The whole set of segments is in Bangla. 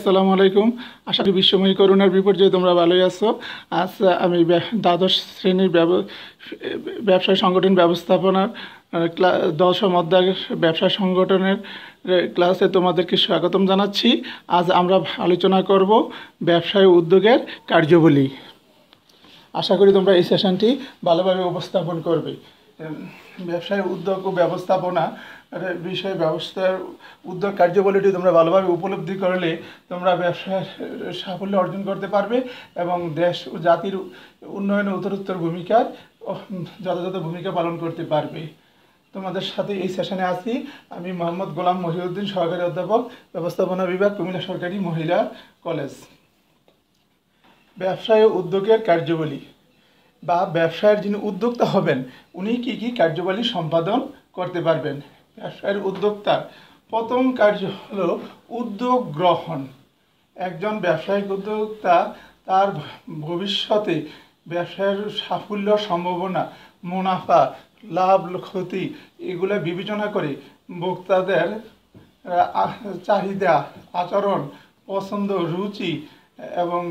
আসসালামু আলাইকুম আশা করি বিশ্বময়ী করোনার বিপর্যয়ে তোমরা ভালোই আছো আজ আমি দ্বাদশ শ্রেণীর ব্যবসায় সংগঠন ব্যবস্থাপনার দশম অধ্যায়ের ব্যবসা সংগঠনের ক্লাসে তোমাদেরকে স্বাগতম জানাচ্ছি আজ আমরা আলোচনা করব ব্যবসায় উদ্যোগের কার্যবলী আশা করি তোমরা এই সেশনটি ভালোভাবে উপস্থাপন করবে ব্যবসায় উদ্যোগ ও ব্যবস্থাপনা বিষয় ব্যবস্থার উদ্যোগ কার্যাবলীটি তোমরা ভালোভাবে উপলব্ধি করলে তোমরা ব্যবসার সাফল্য অর্জন করতে পারবে এবং দেশ ও জাতির উন্নয়নে উত্তরোত্তর ভূমিকার যথাযথ ভূমিকা পালন করতে পারবে তোমাদের সাথে এই সেশনে আছি আমি মোহাম্মদ গোলাম মহিউদ্দিন সহকারী অধ্যাপক ব্যবস্থাপনা বিভাগ কুমিল্লা সরকারি মহিলা কলেজ ব্যবসায় উদ্যোগের কার্যবলী বা ব্যবসায়ের যিনি উদ্যোক্তা হবেন উনি কি কি কার্যবলী সম্পাদন করতে পারবেন ব্যবসায়ের উদ্যোক্তার প্রথম কার্য হল উদ্যোগ গ্রহণ একজন ব্যবসায়িক উদ্যোক্তা তার ভবিষ্যতে ব্যবসায়ের সাফল্য সম্ভাবনা মুনাফা লাভ ক্ষতি এগুলো বিবেচনা করে ভোক্তাদের চাহিদা আচরণ পছন্দ রুচি এবং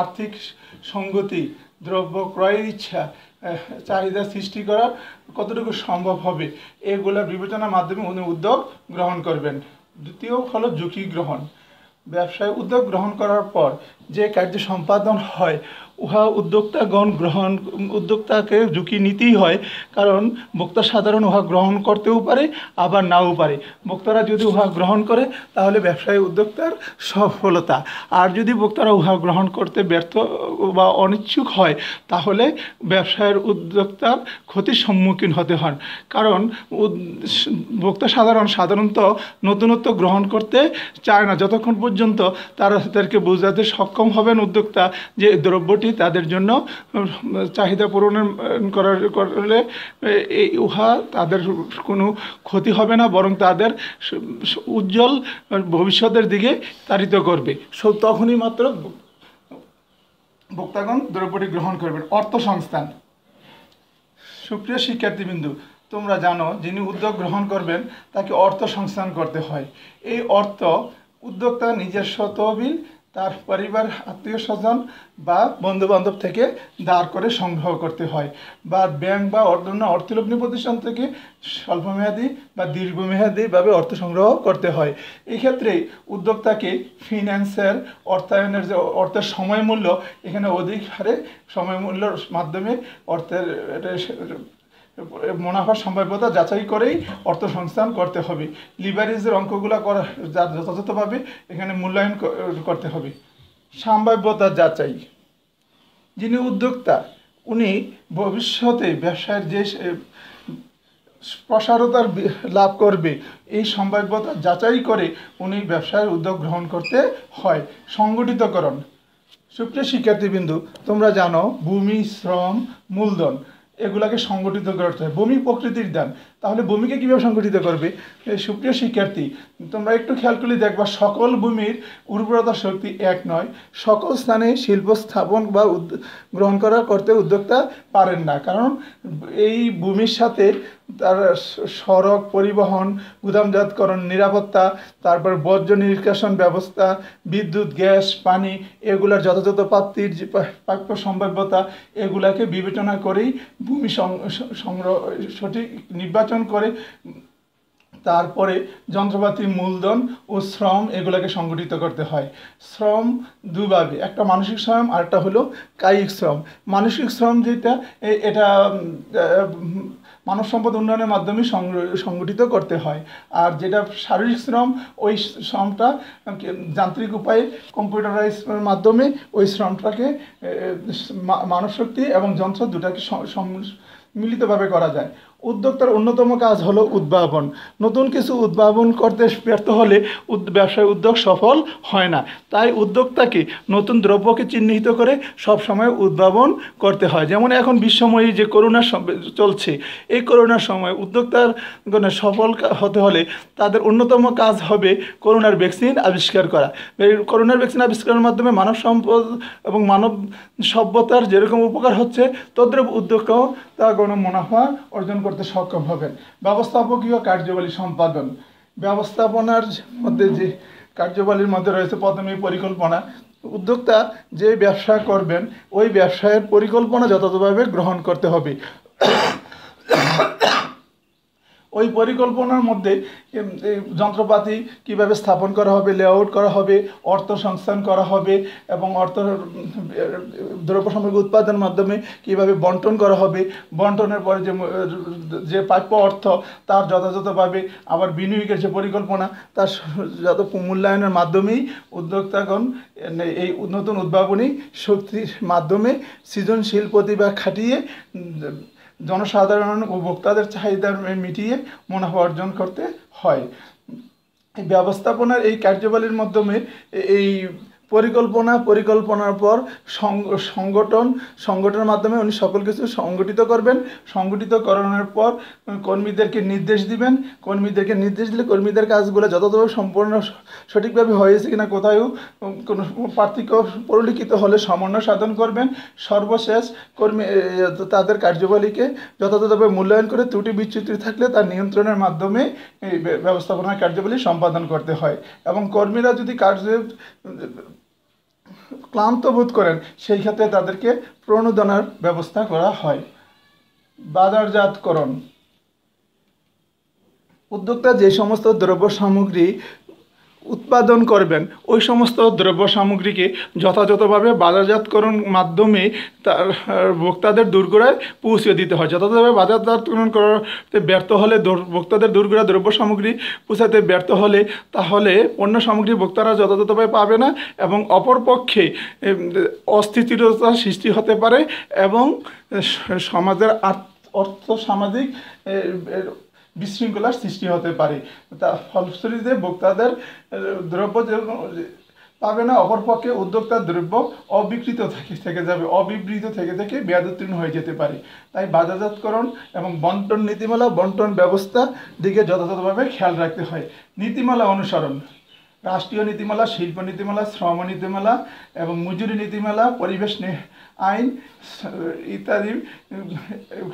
আর্থিক সঙ্গতি দ্রব্য ক্রয়ের ইচ্ছা চাহিদা সৃষ্টি করা কতটুকু সম্ভব হবে এগুলো বিবেচনার মাধ্যমে উনি উদ্যোগ গ্রহণ করবেন দ্বিতীয় হলো ঝুঁকি গ্রহণ ব্যবসায় উদ্যোগ গ্রহণ করার পর যে কার্য সম্পাদন হয় উহা উদ্যোক্তাগণ গ্রহণ উদ্যোক্তাকে ঝুঁকি নিতেই হয় কারণ বক্তা সাধারণ উহা গ্রহণ করতেও পারে আবার নাও পারে বক্তারা যদি উহা গ্রহণ করে তাহলে ব্যবসায়ী উদ্যোক্তার সফলতা আর যদি বক্তারা উহা গ্রহণ করতে ব্যর্থ বা অনিচ্ছুক হয় তাহলে ব্যবসায়ের উদ্যোক্তার ক্ষতির সম্মুখীন হতে হন কারণ বক্তা সাধারণ সাধারণত নতুনত্ব গ্রহণ করতে চায় না যতক্ষণ পর্যন্ত তারা তাদেরকে বোঝাতে সক সক্ষম হবেন উদ্যোক্তা যে দ্রব্যটি তাদের জন্য চাহিদা পূরণের করার করলে এই উহা তাদের কোনো ক্ষতি হবে না বরং তাদের উজ্জ্বল ভবিষ্যতের দিকে তাড়িত করবে সব তখনই মাত্র ভোক্তাগণ দ্রব্যটি গ্রহণ করবেন অর্থ সংস্থান সুপ্রিয় শিক্ষার্থীবৃন্দু তোমরা জানো যিনি উদ্যোগ গ্রহণ করবেন তাকে অর্থ সংস্থান করতে হয় এই অর্থ উদ্যোক্তা নিজের তহবিল তার পরিবার আত্মীয় স্বজন বা বন্ধুবান্ধব থেকে দাঁড় করে সংগ্রহ করতে হয় বা ব্যাংক বা অন্য অর্থলগ্নি প্রতিষ্ঠান থেকে স্বল্পমেয়াদী বা দীর্ঘমেয়াদীভাবে অর্থ সংগ্রহ করতে হয় এক্ষেত্রে উদ্যোক্তাকে ফিন্যান্সের অর্থায়নের যে অর্থের সময় মূল্য এখানে অধিক হারে সময় মূল্যর মাধ্যমে অর্থের মুনাফার সম্ভাব্যতা যাচাই করেই অর্থ সংস্থান করতে হবে লিভারেজের অঙ্কগুলো করা যথাযথভাবে এখানে মূল্যায়ন করতে হবে সম্ভাব্যতা যাচাই যিনি উদ্যোক্তা উনি ভবিষ্যতে ব্যবসায়ের যে প্রসারতার লাভ করবে এই সম্ভাব্যতা যাচাই করে উনি ব্যবসায়ের উদ্যোগ গ্রহণ করতে হয় সংগঠিতকরণ সুপ্রিয় শিক্ষার্থীবৃন্দু তোমরা জানো ভূমি শ্রম মূলধন এগুলাকে সংগঠিত করতে হয় ভূমি প্রকৃতির দান তাহলে ভূমিকে কীভাবে সংগঠিত করবে সুপ্রিয় শিক্ষার্থী তোমরা একটু খেয়াল করলে দেখবা সকল ভূমির উর্বরতা শক্তি এক নয় সকল স্থানে শিল্প স্থাপন বা গ্রহণ করা করতে উদ্যোক্তা পারেন না কারণ এই ভূমির সাথে তার সড়ক পরিবহন গুদামজাতকরণ নিরাপত্তা তারপর বর্জ্য নিষ্কাশন ব্যবস্থা বিদ্যুৎ গ্যাস পানি এগুলার যথাযথ প্রাপ্তির প্রাপ্য সম্ভাব্যতা এগুলাকে বিবেচনা করেই ভূমি সংগ্রহ সঠিক নির্বাচন পরিবর্তন করে তারপরে যন্ত্রপাতির মূলধন ও শ্রম এগুলোকে সংগঠিত করতে হয় শ্রম দুভাবে একটা মানসিক শ্রম আর একটা হলো কায়িক শ্রম মানসিক শ্রম যেটা এটা মানব সম্পদ উন্নয়নের মাধ্যমে সংগঠিত করতে হয় আর যেটা শারীরিক শ্রম ওই শ্রমটা যান্ত্রিক উপায়ে কম্পিউটারাইজের মাধ্যমে ওই শ্রমটাকে মানব শক্তি এবং যন্ত্র দুটাকে মিলিতভাবে করা যায় উদ্যোক্তার অন্যতম কাজ হলো উদ্ভাবন নতুন কিছু উদ্ভাবন করতে ব্যর্থ হলে ব্যবসায় উদ্যোগ সফল হয় না তাই উদ্যোক্তাকে নতুন দ্রব্যকে চিহ্নিত করে সব সময় উদ্ভাবন করতে হয় যেমন এখন বিশ্বময়ী যে করোনা চলছে এই করোনার সময় উদ্যোক্তার সফল হতে হলে তাদের অন্যতম কাজ হবে করোনার ভ্যাকসিন আবিষ্কার করা করোনার ভ্যাকসিন আবিষ্কারের মাধ্যমে মানব সম্পদ এবং মানব সভ্যতার যেরকম উপকার হচ্ছে তদ্রব উদ্যোক্তাও তা কোনো মুনাফা অর্জন করতে সক্ষম হবেন ব্যবস্থাপকীয় কার্যবলী সম্পাদন ব্যবস্থাপনার মধ্যে যে কার্যবলীর মধ্যে রয়েছে প্রথমে পরিকল্পনা উদ্যোক্তা যে ব্যবসা করবেন ওই ব্যবসায়ের পরিকল্পনা যথাযথভাবে গ্রহণ করতে হবে ওই পরিকল্পনার মধ্যে যন্ত্রপাতি কিভাবে স্থাপন করা হবে লেআউট করা হবে অর্থ সংস্থান করা হবে এবং অর্থ দ্রব্য সামগ্রী উৎপাদনের মাধ্যমে কিভাবে বন্টন করা হবে বন্টনের পরে যে যে প্রাপ্য অর্থ তার যথাযথভাবে আবার বিনিয়োগের যে পরিকল্পনা তার যত মূল্যায়নের মাধ্যমেই উদ্যোক্তাগণ এই নতুন উদ্ভাবনী শক্তির মাধ্যমে সৃজনশীল প্রতিভা খাটিয়ে জনসাধারণ উপভোক্তাদের চাহিদা মিটিয়ে মুনাফা অর্জন করতে হয় ব্যবস্থাপনার এই কার্যবলীর মাধ্যমে এই পরিকল্পনা পরিকল্পনার পর সংগঠন সংগঠনের মাধ্যমে উনি সকল কিছু সংগঠিত করবেন সংগঠিত করানোর পর কর্মীদেরকে নির্দেশ দিবেন কর্মীদেরকে নির্দেশ দিলে কর্মীদের কাজগুলো যথাযথভাবে সম্পূর্ণ সঠিকভাবে হয়েছে কিনা কোথাও কোনো পার্থক্য পরিলিখিত হলে সমন্বয় সাধন করবেন সর্বশেষ কর্মী তাদের কার্যবলীকে যথাযথভাবে মূল্যায়ন করে ত্রুটি বিচ্যুতি থাকলে তার নিয়ন্ত্রণের মাধ্যমে ব্যবস্থাপনার কার্যবলী সম্পাদন করতে হয় এবং কর্মীরা যদি কার্য ক্লান্ত বোধ করেন সেই ক্ষেত্রে তাদেরকে প্রণোদনার ব্যবস্থা করা হয় বাজারজাতকরণ উদ্যোক্তা যে সমস্ত দ্রব্য সামগ্রী উৎপাদন করবেন ওই সমস্ত দ্রব্য সামগ্রীকে যথাযথভাবে বাজারজাতকরণ মাধ্যমে তার ভোক্তাদের দুর্গড়ায় পৌঁছে দিতে হয় যথাযথভাবে বাজারজাতকরণ করতে ব্যর্থ হলে ভোক্তাদের দুর্গোড়া দ্রব্য সামগ্রী পৌঁছাতে ব্যর্থ হলে তাহলে পণ্য সামগ্রী ভোক্তারা যথাযথভাবে পাবে না এবং অপরপক্ষে অস্থিতিরতার সৃষ্টি হতে পারে এবং সমাজের আর্থ সামাজিক বিশৃঙ্খলার সৃষ্টি হতে পারে তা ফলশ্রুতিতে ভোক্তাদের দ্রব্য পাবে না অপরপক্ষে উদ্যোক্তার দ্রব্য অবিকৃত থেকে থেকে যাবে অবিবৃত থেকে থেকে উত্তীর্ণ হয়ে যেতে পারে তাই বাজারজাতকরণ এবং বন্টন নীতিমালা বন্টন ব্যবস্থা দিকে যথাযথভাবে খেয়াল রাখতে হয় নীতিমালা অনুসরণ রাষ্ট্রীয় নীতিমালা শিল্প নীতিমালা শ্রম নীতিমালা এবং মজুরি নীতিমালা পরিবেশ আইন ইত্যাদি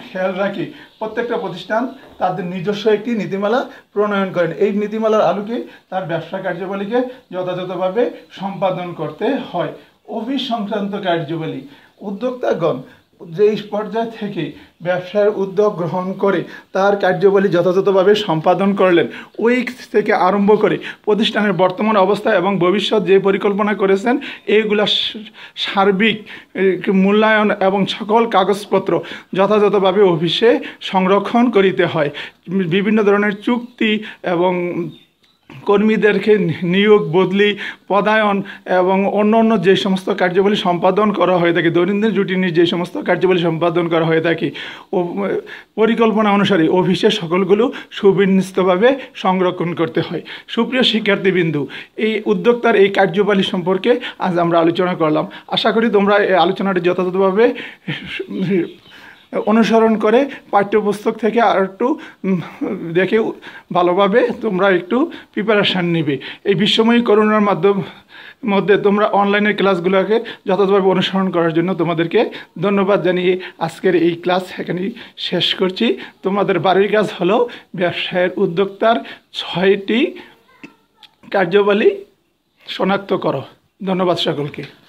খেয়াল রাখি প্রত্যেকটা প্রতিষ্ঠান তাদের নিজস্ব একটি নীতিমালা প্রণয়ন করেন এই নীতিমালার আলোকে তার ব্যবসা কার্যাবলীকে যথাযথভাবে সম্পাদন করতে হয় অফিস সংক্রান্ত কার্যাবলী উদ্যোক্তাগণ যেই পর্যায় থেকে ব্যবসার উদ্যোগ গ্রহণ করে তার কার্যবলী যথাযথভাবে সম্পাদন করলেন উইক থেকে আরম্ভ করে প্রতিষ্ঠানের বর্তমান অবস্থা এবং ভবিষ্যৎ যে পরিকল্পনা করেছেন এইগুলা সার্বিক মূল্যায়ন এবং সকল কাগজপত্র যথাযথভাবে অফিসে সংরক্ষণ করিতে হয় বিভিন্ন ধরনের চুক্তি এবং কর্মীদেরকে নিয়োগ বদলি পদায়ন এবং অন্য অন্য যে সমস্ত কার্যাবলী সম্পাদন করা হয়ে থাকে দৈনন্দিন রুটিনের যে সমস্ত কার্যাবলী সম্পাদন করা হয়ে থাকে ও পরিকল্পনা অনুসারে অফিসের সকলগুলো সুবিন্যস্তভাবে সংরক্ষণ করতে হয় সুপ্রিয় শিক্ষার্থীবিন্দু এই উদ্যোক্তার এই কার্যবলী সম্পর্কে আজ আমরা আলোচনা করলাম আশা করি তোমরা এই আলোচনাটি যথাযথভাবে অনুসরণ করে পাঠ্যপুস্তক থেকে আর একটু দেখে ভালোভাবে তোমরা একটু প্রিপারেশান নিবে এই বিশ্বময়ী করোনার মাধ্যম মধ্যে তোমরা অনলাইনের ক্লাসগুলোকে যথাযথভাবে অনুসরণ করার জন্য তোমাদেরকে ধন্যবাদ জানিয়ে আজকের এই ক্লাস এখানেই শেষ করছি তোমাদের বাড়ির কাজ হলো ব্যবসায়ের উদ্যোক্তার ছয়টি কার্যবলী শনাক্ত করো ধন্যবাদ সকলকে